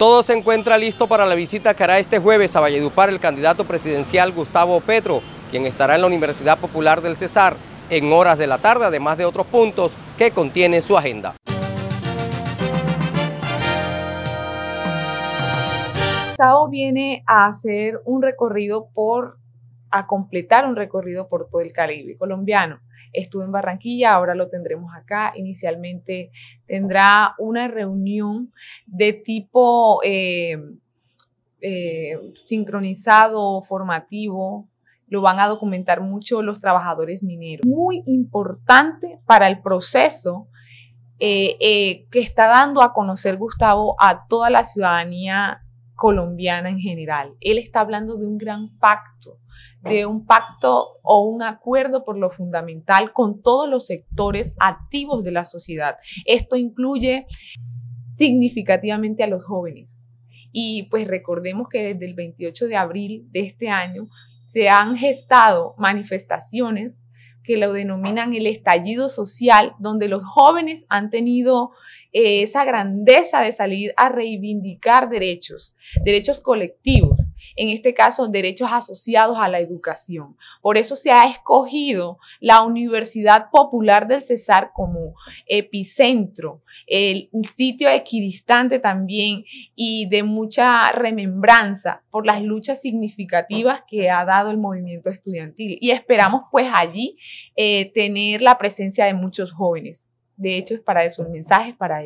Todo se encuentra listo para la visita que hará este jueves a Valledupar el candidato presidencial Gustavo Petro, quien estará en la Universidad Popular del Cesar en horas de la tarde, además de otros puntos que contiene su agenda. Gustavo viene a hacer un recorrido por a completar un recorrido por todo el Caribe colombiano. Estuve en Barranquilla, ahora lo tendremos acá. Inicialmente tendrá una reunión de tipo eh, eh, sincronizado, formativo. Lo van a documentar mucho los trabajadores mineros. Muy importante para el proceso eh, que está dando a conocer Gustavo a toda la ciudadanía colombiana en general. Él está hablando de un gran pacto, de un pacto o un acuerdo por lo fundamental con todos los sectores activos de la sociedad. Esto incluye significativamente a los jóvenes. Y pues recordemos que desde el 28 de abril de este año se han gestado manifestaciones que lo denominan el estallido social, donde los jóvenes han tenido eh, esa grandeza de salir a reivindicar derechos, derechos colectivos en este caso, derechos asociados a la educación. Por eso se ha escogido la Universidad Popular del Cesar como epicentro, el sitio equidistante también y de mucha remembranza por las luchas significativas que ha dado el movimiento estudiantil. Y esperamos pues allí eh, tener la presencia de muchos jóvenes. De hecho, es para eso el mensaje, es para ellos.